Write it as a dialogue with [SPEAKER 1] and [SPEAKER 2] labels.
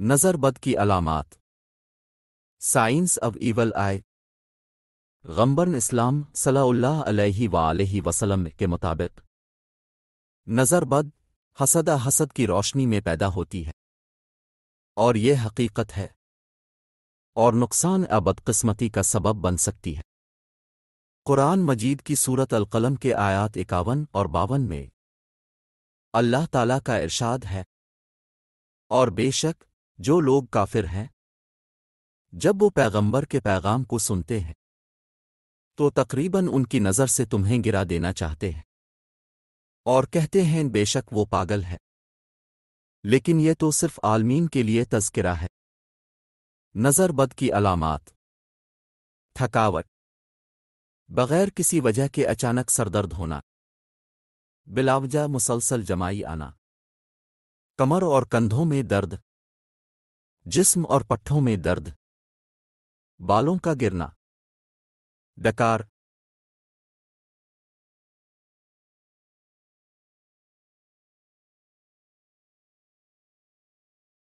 [SPEAKER 1] नज़रबद की अलामत साइंस अब ईवल आय गंबर इस्लाम सलाह वसलम के मुताबिक नज़रबद हसद हसद की रोशनी में पैदा होती है और ये हकीकत है और नुकसान या बदकस्मती का सबब बन सकती है कुरान मजीद की सूरत अलकलम के आयात इक्यावन और बावन में अल्लाह ताला का इरशाद है और बेशक जो लोग काफिर हैं जब वो पैगंबर के पैगाम को सुनते हैं तो तकरीबन उनकी नज़र से तुम्हें गिरा देना चाहते हैं और कहते हैं बेशक वो पागल है लेकिन ये तो सिर्फ आलमीन के लिए तस्करा है नज़रबद की अलामत थकावट बगैर किसी वजह के अचानक सरदर्द होना बिलावजा मुसलसल जमाई आना कमर और कंधों में दर्द
[SPEAKER 2] जिस्म और पट्ठों में दर्द बालों का गिरना डकार